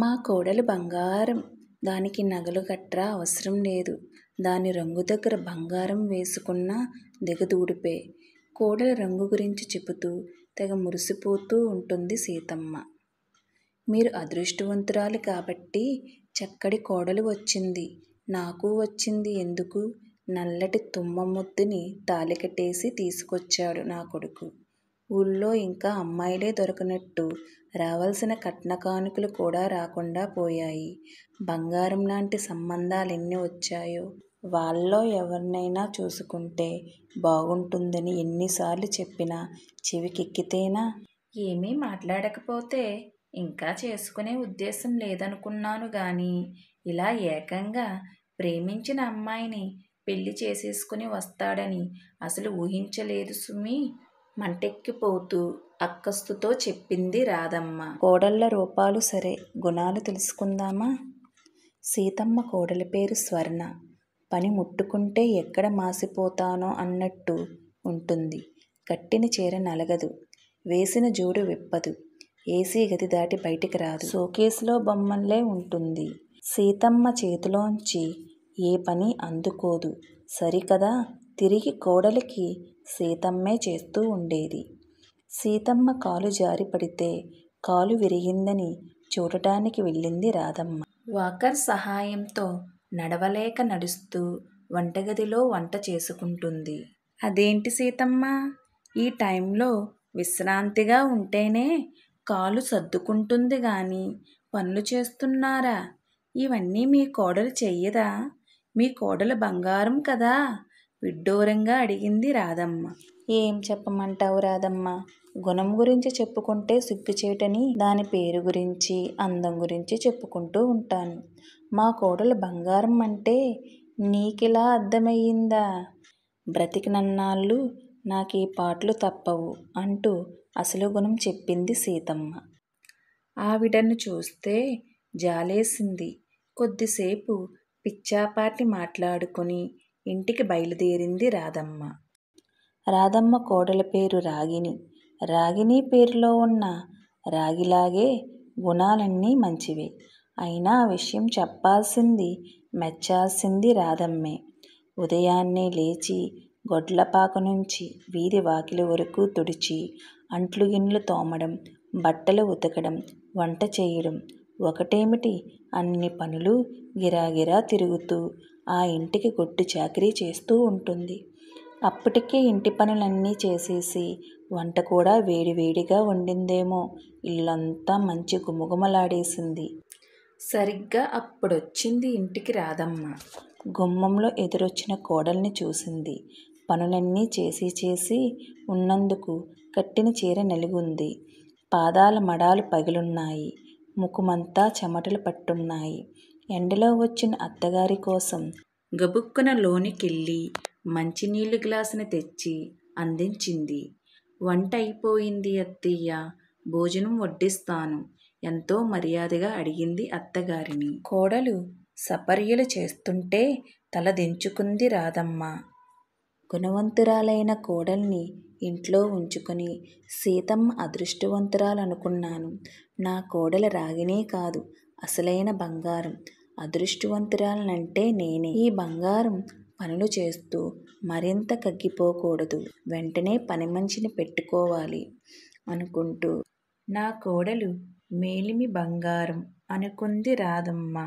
మా కోడలు బంగారం దానికి నగలు గట్రా అవసరం లేదు దాని రంగు దగ్గర బంగారం వేసుకున్నా దిగదూడిపే కోడల రంగు గురించి చెబుతూ తెగ మురిసిపోతూ ఉంటుంది సీతమ్మ మీరు అదృష్టవంతురాలు కాబట్టి చక్కడి కోడలు వచ్చింది నాకు వచ్చింది ఎందుకు నల్లటి తుమ్మ ముద్దుని తాలికటేసి తీసుకొచ్చాడు నా కొడుకు ఊళ్ళో ఇంకా అమ్మాయిలే దొరకనట్టు రావలసిన కానుకలు కూడా రాకుండా పోయాయి. బంగారం లాంటి సంబంధాలు ఎన్ని వచ్చాయో! వాళ్ళలో ఎవరినైనా చూసుకుంటే బాగుంటుందని ఎన్నిసార్లు చెప్పినా చెవికెక్కితేనా? ఏమీ మాట్లాడకపోతే ఇంకా చేసుకునే ఉద్దేశం లేదనుకున్నాను గాని ఇలా ఏకంగా ప్రేమించిన అమ్మాయిని పెళ్ళి చేసేసుకుని వస్తాడని అసలు ఊహించలేదు సుమీ! మంటెక్కిపోతూ అక్కస్తుతో చెప్పింది రాధమ్మ కోడళ్ళ రూపాలు సరే గుణాలు తెలుసుకుందామా సీతమ్మ కోడల పేరు స్వర్ణ పని ముట్టుకుంటే ఎక్కడ మాసిపోతానో అన్నట్టు ఉంటుంది కట్టిన చీర నలగదు వేసిన జూడు విప్పదు ఏసీ గది దాటి బయటికి రాదు సోకేసులో బొమ్మల్లే ఉంటుంది సీతమ్మ చేతిలోంచి ఏ పని అందుకోదు సరికదా తిరిగి కోడలికి సీతమ్మే చేస్తూ ఉండేది సీతమ్మ కాలు జారి పడితే కాలు విరిగిందని చూడటానికి వెళ్ళింది రాధమ్మ వాకర్ సహాయంతో నడవలేక నడుస్తూ వంటగదిలో వంట చేసుకుంటుంది అదేంటి సీతమ్మ ఈ టైంలో విశ్రాంతిగా ఉంటేనే కాలు సర్దుకుంటుంది గాని పనులు చేస్తున్నారా ఇవన్నీ మీ కోడలు చెయ్యదా మీ కోడలు బంగారం కదా విడ్డూరంగా అడిగింది రాధమ్మ ఏం చెప్పమంటావు రాధమ్మ గుణం గురించి చెప్పుకుంటే సిగ్గుచేటని దాని పేరు గురించి అందం గురించి చెప్పుకుంటూ ఉంటాను మా కోడలు బంగారం అంటే నీకిలా అర్థమయ్యిందా బ్రతికినన్నాళ్ళు నాకు ఈ పాటలు తప్పవు అంటూ అసలు గుణం చెప్పింది సీతమ్మ ఆవిడను చూస్తే జాలేసింది కొద్దిసేపు పిచ్చాపాటి మాట్లాడుకుని ఇంటికి బయలుదేరింది రాధమ్మ రాధమ్మ కోడల పేరు రాగిని రాగిని పేరులో ఉన్న రాగిలాగే గుణాలన్నీ మంచివే అయినా ఆ విషయం చెప్పాల్సింది మెచ్చాల్సింది రాధమ్మే ఉదయాన్నే లేచి గొడ్లపాక నుంచి వీధి వాకిలి వరకు తుడిచి అంట్లు గిన్నెలు తోమడం బట్టలు ఉతకడం వంట చేయడం ఒకటేమిటి అన్ని పనులు గిరాగిరా తిరుగుతూ ఆ ఇంటికి గొట్టు చాకిరీ చేస్తూ ఉంటుంది అప్పటికే ఇంటి పనులన్నీ చేసేసి వంట కూడా వేడివేడిగా వండిందేమో ఇల్లంతా మంచి గుమగుమలాడేసింది సరిగ్గా అప్పుడొచ్చింది ఇంటికి రాదమ్మ గుమ్మంలో ఎదురొచ్చిన కోడల్ని చూసింది పనులన్నీ చేసి చేసి ఉన్నందుకు కట్టిన చీర నలిగుంది పాదాల మడాలు పగిలున్నాయి ముఖమంతా చెమటలు పట్టున్నాయి. ఎండలో వచ్చిన అత్తగారి కోసం గబుక్కున లోనికెళ్ళి మంచినీళ్ళు గ్లాసుని తెచ్చి అందించింది. వంట అయిపోయింది అత్తయ్య భోజనం వడ్డిస్తాను ఎంతో మర్యాదగా అడిగింది అత్తగారిని. కోడలు సపర్యలు చేస్తుంటే తల దించుకుంది రాదమ్మ గుణవంతురాలైన కోడల్ని ఇంట్లో ఉంచుకొని సీతమ్మ అదృష్టవంతురాలనుకున్నాను నా కోడలు రాగినే కాదు అసలైన బంగారం అదృష్టవంతురాలనంటే నేనే ఈ బంగారం పనులు చేస్తూ మరింత కగ్గిపోకూడదు వెంటనే పని మంచిని పెట్టుకోవాలి అనుకుంటూ నా కోడలు మేలిమి బంగారం అనుకుంది రాదమ్మా